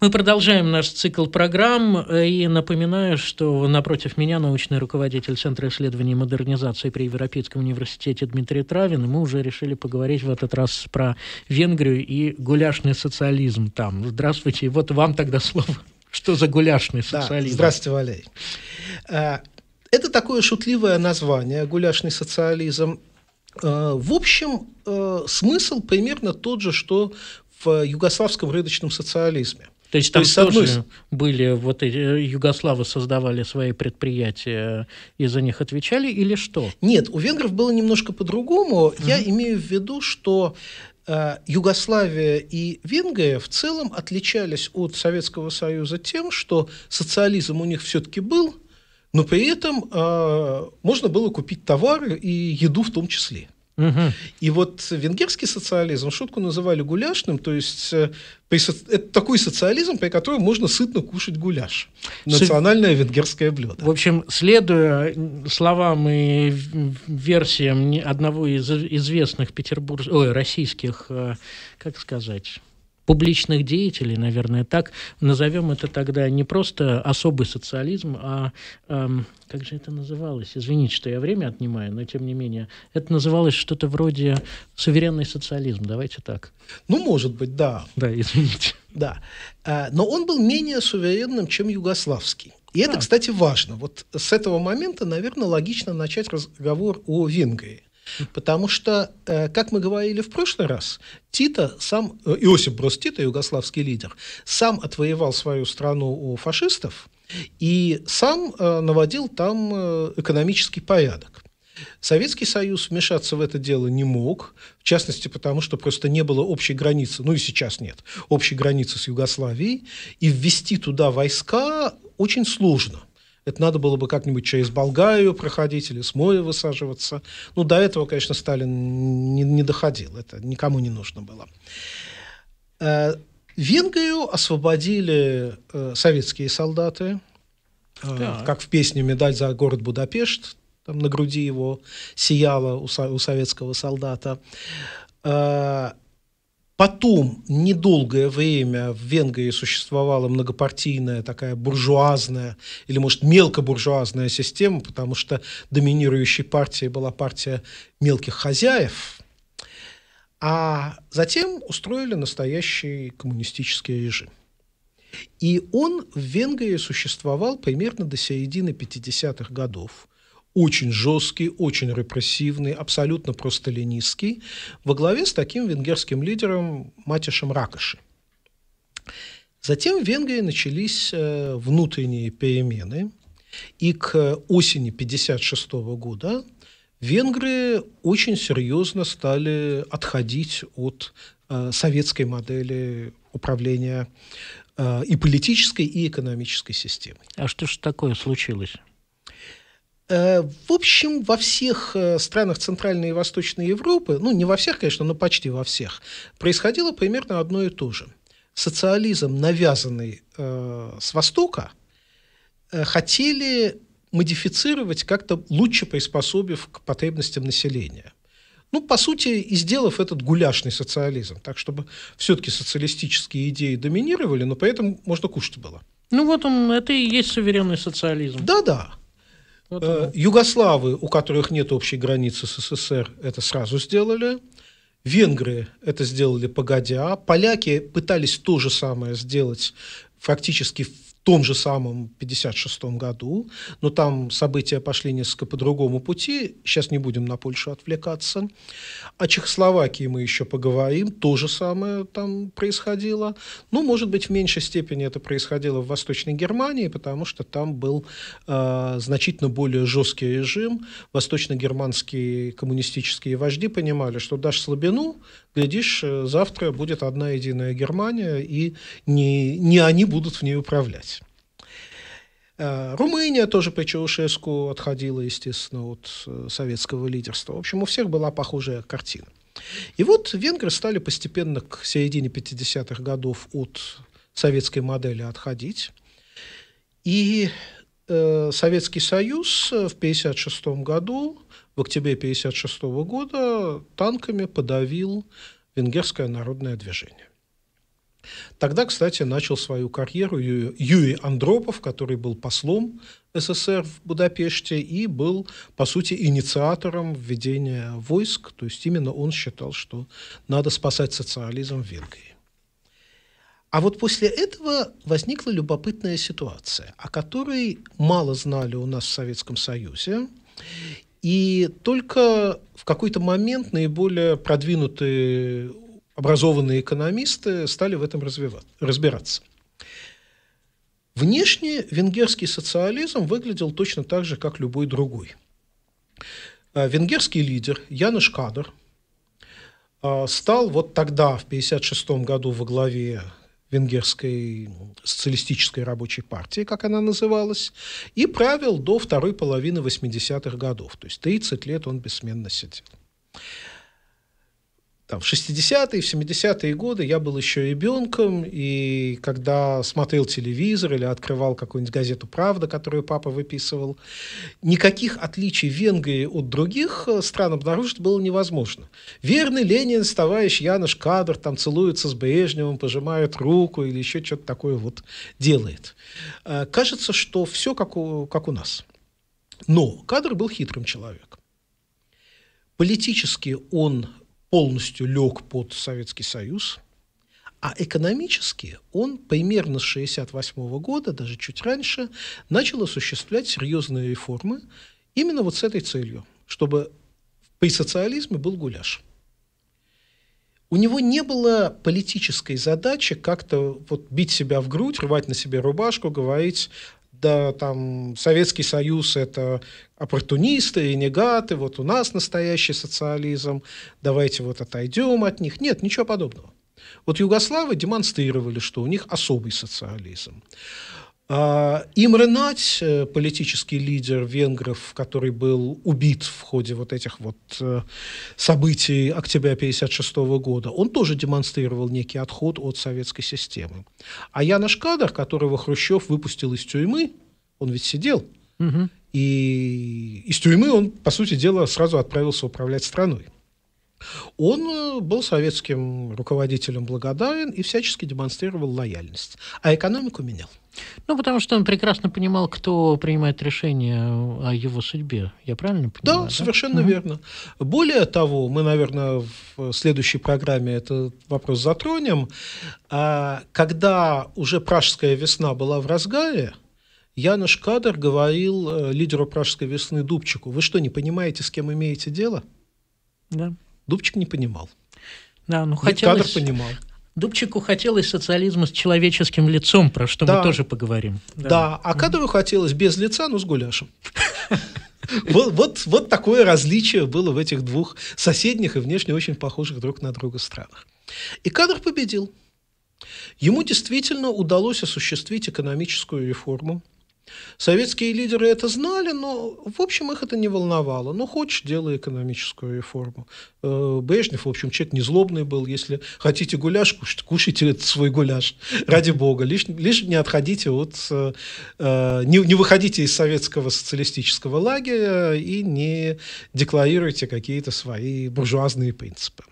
Мы продолжаем наш цикл программ э, и напоминаю, что напротив меня научный руководитель Центра исследований и модернизации при Европейском университете Дмитрий Травин, и мы уже решили поговорить в этот раз про Венгрию и гуляшный социализм там. Здравствуйте, вот вам тогда слово. Что за гуляшный социализм? Да, здравствуйте, Валерий. Э, это такое шутливое название «гуляшный социализм». Э, в общем, смысл примерно тот же, что в югославском рыночном социализме – то есть там То есть, тоже одной... были вот э, югославы создавали свои предприятия и за них отвечали или что? Нет, у венгров было немножко по-другому. Mm-hmm. Я имею в виду, что э, Югославия и Венгрия в целом отличались от Советского Союза тем, что социализм у них все-таки был, но при этом э, можно было купить товары и еду в том числе. Угу. И вот венгерский социализм шутку называли гуляшным, то есть э, это такой социализм, при котором можно сытно кушать гуляш. Национальное венгерское блюдо. В общем, следуя словам и версиям одного из известных петербургских, ой, российских, э, как сказать, публичных деятелей, наверное, так назовем это тогда не просто особый социализм, а эм, как же это называлось? Извините, что я время отнимаю, но тем не менее это называлось что-то вроде суверенный социализм. Давайте так. Ну, может быть, да. Да, извините. Да, э, но он был менее суверенным, чем югославский. И это, а. кстати, важно. Вот с этого момента, наверное, логично начать разговор о Венгрии. Потому что, э, как мы говорили в прошлый раз, Тита сам, э, Иосиф Брос Тита, югославский лидер, сам отвоевал свою страну у фашистов и сам э, наводил там экономический порядок. Советский Союз вмешаться в это дело не мог, в частности потому, что просто не было общей границы, ну и сейчас нет, общей границы с Югославией, и ввести туда войска очень сложно. Это надо было бы как-нибудь через Болгарию проходить или с моря высаживаться. Ну, до этого, конечно, Сталин не, не доходил. Это никому не нужно было. Э, Венгрию освободили э, советские солдаты, да. Э, как в песне «Медаль за город Будапешт», там на груди его сияла у, советского солдата. Потом недолгое время в Венгрии существовала многопартийная такая буржуазная или, может, мелкобуржуазная система, потому что доминирующей партией была партия мелких хозяев. А затем устроили настоящий коммунистический режим. И он в Венгрии существовал примерно до середины 50-х годов очень жесткий, очень репрессивный, абсолютно просто ленистский, во главе с таким венгерским лидером Матишем Ракоши. Затем в Венгрии начались э, внутренние перемены, и к осени 1956 года венгры очень серьезно стали отходить от э, советской модели управления э, и политической, и экономической системой. А что же такое случилось? Э, в общем, во всех э, странах Центральной и Восточной Европы, ну не во всех, конечно, но почти во всех, происходило примерно одно и то же. Социализм, навязанный э, с Востока, э, хотели модифицировать как-то лучше приспособив к потребностям населения. Ну, по сути, и сделав этот гуляшный социализм, так чтобы все-таки социалистические идеи доминировали, но поэтому можно кушать было. Ну вот он, это и есть суверенный социализм. Да-да. Э, югославы, у которых нет общей границы с СССР, это сразу сделали. Венгры это сделали погодя. Поляки пытались то же самое сделать фактически том же самом 1956 году, но там события пошли несколько по другому пути, сейчас не будем на Польшу отвлекаться. О Чехословакии мы еще поговорим, то же самое там происходило, но, ну, может быть, в меньшей степени это происходило в Восточной Германии, потому что там был э, значительно более жесткий режим, восточно-германские коммунистические вожди понимали, что дашь слабину, глядишь, э, завтра будет одна единая Германия, и не, не они будут в ней управлять. Э, Румыния тоже при Чаушеску отходила, естественно, от э, советского лидерства. В общем, у всех была похожая картина. И вот венгры стали постепенно к середине 50-х годов от советской модели отходить. И э, Советский Союз в 1956 году, в октябре 1956 года, танками подавил венгерское народное движение. Тогда, кстати, начал свою карьеру Ю... Юрий Андропов, который был послом СССР в Будапеште и был, по сути, инициатором введения войск. То есть именно он считал, что надо спасать социализм в Венгрии. А вот после этого возникла любопытная ситуация, о которой мало знали у нас в Советском Союзе. И только в какой-то момент наиболее продвинутые образованные экономисты стали в этом разбираться. Внешне венгерский социализм выглядел точно так же, как любой другой. А, венгерский лидер Яныш Кадр а, стал вот тогда, в 1956 году, во главе венгерской ну, социалистической рабочей партии, как она называлась, и правил до второй половины 80-х годов. То есть 30 лет он бессменно сидел там, в 60-е, в 70-е годы я был еще ребенком, и когда смотрел телевизор или открывал какую-нибудь газету «Правда», которую папа выписывал, никаких отличий Венгрии от других э, стран обнаружить было невозможно. Верный Ленин, товарищ Яныш Кадр, там целуется с Брежневым, пожимает руку или еще что-то такое вот делает. Э, кажется, что все как у, как у нас. Но Кадр был хитрым человеком. Политически он полностью лег под Советский Союз, а экономически он примерно с 1968 года, даже чуть раньше, начал осуществлять серьезные реформы именно вот с этой целью, чтобы при социализме был гуляш. У него не было политической задачи как-то вот бить себя в грудь, рвать на себе рубашку, говорить, да, там, Советский Союз – это оппортунисты, ренегаты, вот у нас настоящий социализм, давайте вот отойдем от них. Нет, ничего подобного. Вот югославы демонстрировали, что у них особый социализм. А, Имре Надь, э, политический лидер венгров, который был убит в ходе вот этих вот э, событий октября 1956 года, он тоже демонстрировал некий отход от советской системы. А Янош Кадр, которого Хрущев выпустил из тюрьмы, он ведь сидел, угу. и из тюрьмы он, по сути дела, сразу отправился управлять страной. Он э, был советским руководителем благодарен и всячески демонстрировал лояльность, а экономику менял. Ну, потому что он прекрасно понимал, кто принимает решение о его судьбе. Я правильно понимаю? Да, да? совершенно угу. верно. Более того, мы, наверное, в следующей программе этот вопрос затронем. А, когда уже пражская весна была в разгаре, Януш Кадр говорил э, лидеру пражской весны Дубчику, вы что, не понимаете, с кем имеете дело? Да. Дубчик не понимал. Да, ну хотелось... Кадр понимал. Дубчику хотелось социализма с человеческим лицом, про что да. мы тоже поговорим. Да, да. а Кадрову mm хотелось без лица, но ну, с гуляшем. Вот, вот, вот такое различие было в этих двух соседних и внешне очень похожих друг на друга странах. И кадр победил. Ему действительно удалось осуществить экономическую реформу, Советские лидеры это знали, но, в общем, их это не волновало. Ну, хочешь, делай экономическую реформу. Э, Брежнев, в общем, человек незлобный был. Если хотите гуляш, кушать, кушайте свой гуляш. Ради бога. Лишь, лишь не отходите от... Э, э, не, не выходите из советского социалистического лагеря и не декларируйте какие-то свои буржуазные принципы.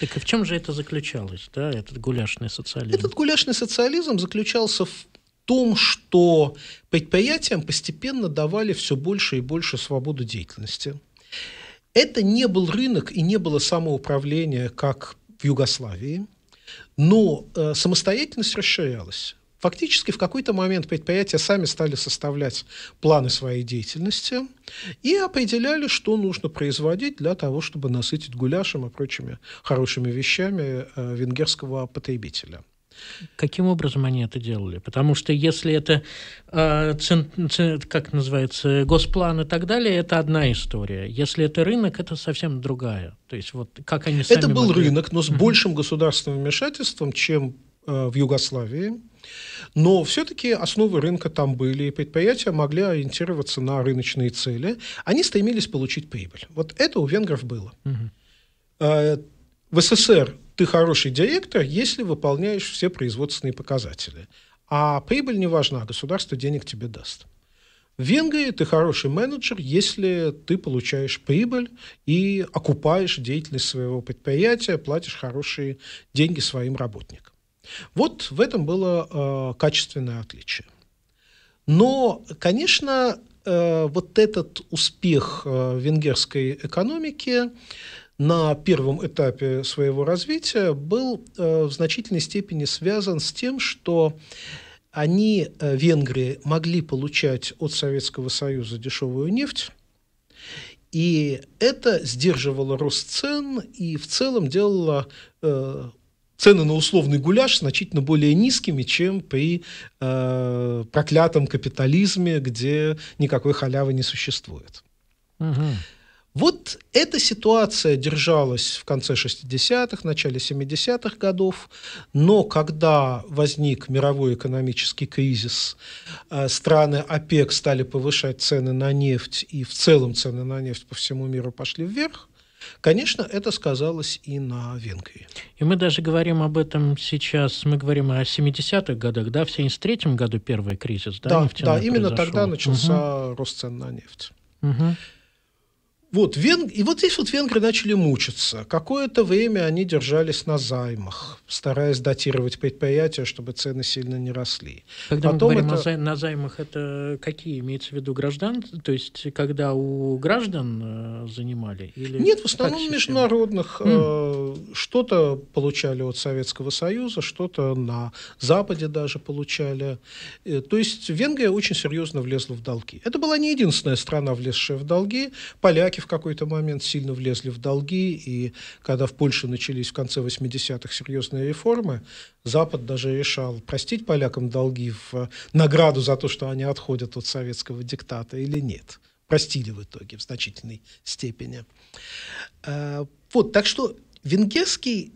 Так и в чем же это заключалось, да, этот гуляшный социализм? Этот гуляшный социализм заключался в том, что предприятиям постепенно давали все больше и больше свободы деятельности. Это не был рынок и не было самоуправления, как в Югославии, но э, самостоятельность расширялась. Фактически в какой-то момент предприятия сами стали составлять планы своей деятельности и определяли, что нужно производить для того, чтобы насытить гуляшем и прочими хорошими вещами э, венгерского потребителя. Каким образом они это делали? Потому что если это, э, как называется, госплан и так далее, это одна история. Если это рынок, это совсем другая. То есть вот как они сами Это был могли... рынок, но с mm-hmm. большим государственным вмешательством, чем э, в Югославии. Но все-таки основы рынка там были, и предприятия могли ориентироваться на рыночные цели. Они стремились получить прибыль. Вот это у венгров было. Mm-hmm. в СССР ты хороший директор, если выполняешь все производственные показатели. А прибыль не важна, государство денег тебе даст. В Венгрии ты хороший менеджер, если ты получаешь прибыль и окупаешь деятельность своего предприятия, платишь хорошие деньги своим работникам. Вот в этом было э, качественное отличие. Но, конечно, э, вот этот успех э, венгерской экономики на первом этапе своего развития был э, в значительной степени связан с тем, что они, э, Венгрии, могли получать от Советского Союза дешевую нефть, и это сдерживало рост цен и в целом делало э, цены на условный гуляш значительно более низкими, чем при э, проклятом капитализме, где никакой халявы не существует. Угу. Вот эта ситуация держалась в конце 60-х, начале 70-х годов, но когда возник мировой экономический кризис, э, страны ОПЕК стали повышать цены на нефть, и в целом цены на нефть по всему миру пошли вверх, Конечно, это сказалось и на Венгрии. И мы даже говорим об этом сейчас, мы говорим о 70-х годах, да, в 73-м году первый кризис, да? Да, да именно произошел. тогда начался угу. рост цен на нефть. Угу. Вот, вен... И вот здесь вот венгры начали мучиться. Какое-то время они держались на займах, стараясь датировать предприятия, чтобы цены сильно не росли. Когда Потом мы говорим это... о зай... на займах, это какие имеется в виду граждан? То есть, когда у граждан э, занимали? Или Нет, в основном так, международных. Э, Что-то получали от Советского Союза, что-то на Западе даже получали. Э, то есть, Венгрия очень серьезно влезла в долги. Это была не единственная страна, влезшая в долги. Поляки в какой-то момент сильно влезли в долги, и когда в Польше начались в конце 80-х серьезные реформы, Запад даже решал простить полякам долги в э, награду за то, что они отходят от советского диктата или нет. Простили в итоге в значительной степени. Э, вот, так что венгерский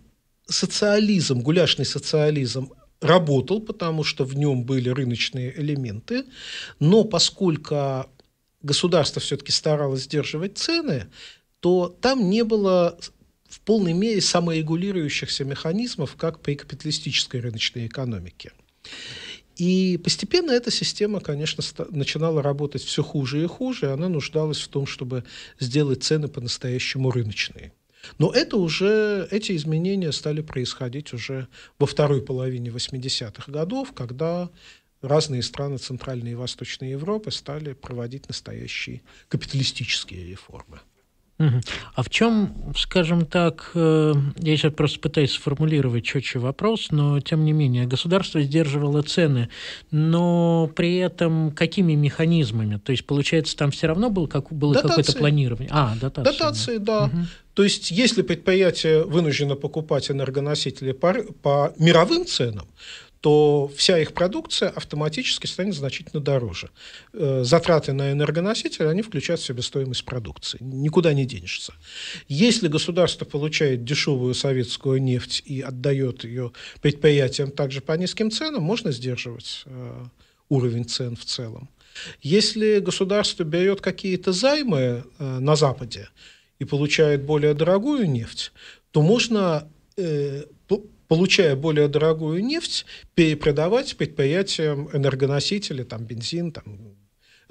социализм, гуляшный социализм работал, потому что в нем были рыночные элементы, но поскольку государство все-таки старалось сдерживать цены, то там не было в полной мере саморегулирующихся механизмов, как при капиталистической рыночной экономике. И постепенно эта система, конечно, начинала работать все хуже и хуже, и она нуждалась в том, чтобы сделать цены по-настоящему рыночные. Но это уже, эти изменения стали происходить уже во второй половине 80-х годов, когда разные страны Центральной и Восточной Европы стали проводить настоящие капиталистические реформы. А в чем, скажем так, э, я сейчас просто пытаюсь сформулировать четче вопрос, но тем не менее, государство сдерживало цены, но при этом какими механизмами? То есть, получается, там все равно был, как, было какое-то планирование? А, дотации. Дотации, да. Угу. То есть, если предприятие вынуждено покупать энергоносители по, по мировым ценам, то вся их продукция автоматически станет значительно дороже. Э, затраты на энергоносители, они включают в себе стоимость продукции. Никуда не денешься. Если государство получает дешевую советскую нефть и отдает ее предприятиям также по низким ценам, можно сдерживать э, уровень цен в целом. Если государство берет какие-то займы э, на Западе и получает более дорогую нефть, то можно получая более дорогую нефть, перепродавать предприятиям энергоносители, там, бензин, там,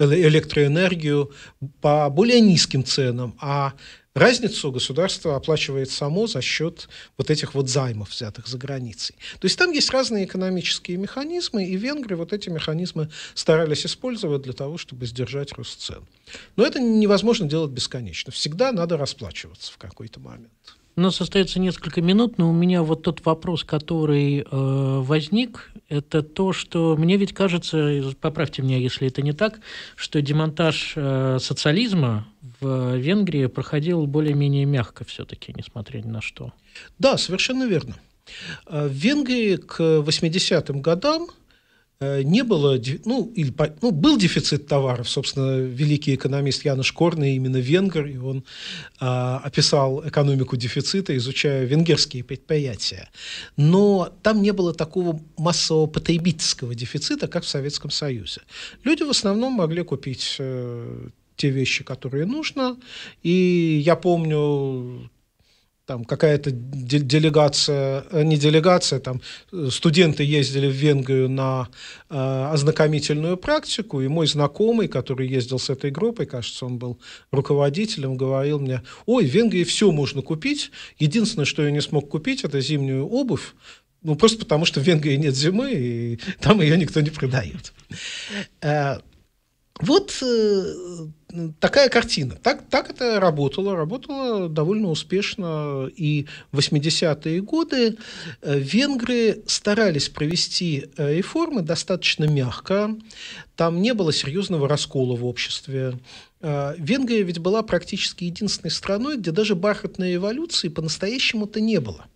электроэнергию по более низким ценам, а разницу государство оплачивает само за счет вот этих вот займов, взятых за границей. То есть там есть разные экономические механизмы, и венгры вот эти механизмы старались использовать для того, чтобы сдержать рост цен. Но это невозможно делать бесконечно. Всегда надо расплачиваться в какой-то момент. У нас остается несколько минут, но у меня вот тот вопрос, который э, возник, это то, что мне ведь кажется, поправьте меня, если это не так, что демонтаж э, социализма в Венгрии проходил более-менее мягко все-таки, несмотря ни на что. Да, совершенно верно. Э, в Венгрии к 80-м годам Э, не было, ну, или, ну, был дефицит товаров, собственно, великий экономист Януш Корный, именно венгр, и он э, описал экономику дефицита, изучая венгерские предприятия. Но там не было такого массового потребительского дефицита, как в Советском Союзе. Люди в основном могли купить э, те вещи, которые нужно, и я помню там какая-то делегация, э, не делегация, там э, студенты ездили в Венгрию на э, ознакомительную практику, и мой знакомый, который ездил с этой группой, кажется, он был руководителем, говорил мне, ой, в Венгрии все можно купить, единственное, что я не смог купить, это зимнюю обувь, ну, просто потому что в Венгрии нет зимы, и там ее никто не продает. Э, вот э, такая картина. Так, так это работало. Работало довольно успешно. И в 80-е годы э, венгры старались провести э, реформы достаточно мягко. Там не было серьезного раскола в обществе. Венгрия ведь была практически единственной страной, где даже бархатной революции по-настоящему-то не было.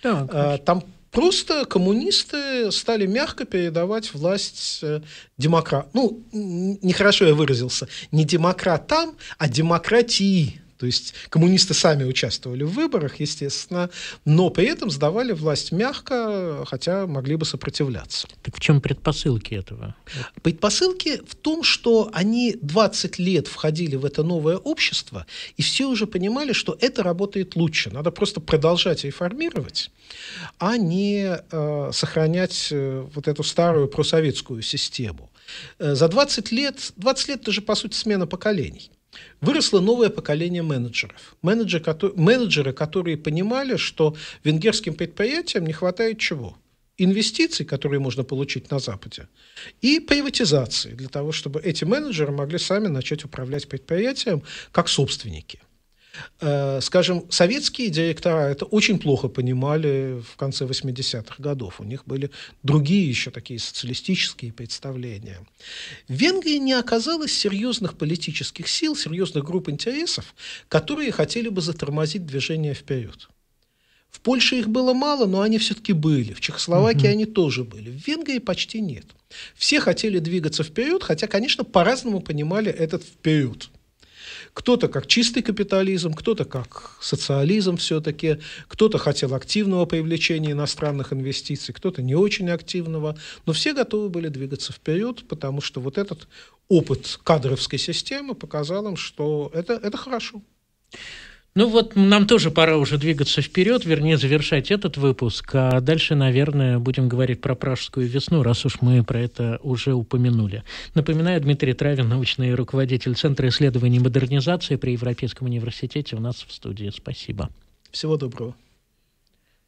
Да, конечно. Там Просто коммунисты стали мягко передавать власть э, демократ. Ну, нехорошо я выразился. Не демократам, а демократии. То есть коммунисты сами участвовали в выборах, естественно, но при этом сдавали власть мягко, хотя могли бы сопротивляться. Так в чем предпосылки этого? Предпосылки в том, что они 20 лет входили в это новое общество, и все уже понимали, что это работает лучше. Надо просто продолжать реформировать, а не э, сохранять э, вот эту старую просоветскую систему. Э, за 20 лет, 20 лет это же, по сути, смена поколений. Выросло новое поколение менеджеров. Менеджеры, которые, менеджеры, которые понимали, что венгерским предприятиям не хватает чего? инвестиций, которые можно получить на Западе, и приватизации, для того, чтобы эти менеджеры могли сами начать управлять предприятием как собственники. Э, скажем, советские директора это очень плохо понимали в конце 80-х годов. У них были другие еще такие социалистические представления. В Венгрии не оказалось серьезных политических сил, серьезных групп интересов, которые хотели бы затормозить движение вперед. В Польше их было мало, но они все-таки были. В Чехословакии угу. они тоже были. В Венгрии почти нет. Все хотели двигаться вперед, хотя, конечно, по-разному понимали этот вперед. Кто-то как чистый капитализм, кто-то как социализм все-таки, кто-то хотел активного привлечения иностранных инвестиций, кто-то не очень активного, но все готовы были двигаться вперед, потому что вот этот опыт кадровской системы показал им, что это, это хорошо. Ну вот нам тоже пора уже двигаться вперед, вернее, завершать этот выпуск. А дальше, наверное, будем говорить про пражскую весну, раз уж мы про это уже упомянули. Напоминаю, Дмитрий Травин, научный руководитель Центра исследований и модернизации при Европейском университете у нас в студии. Спасибо. Всего доброго.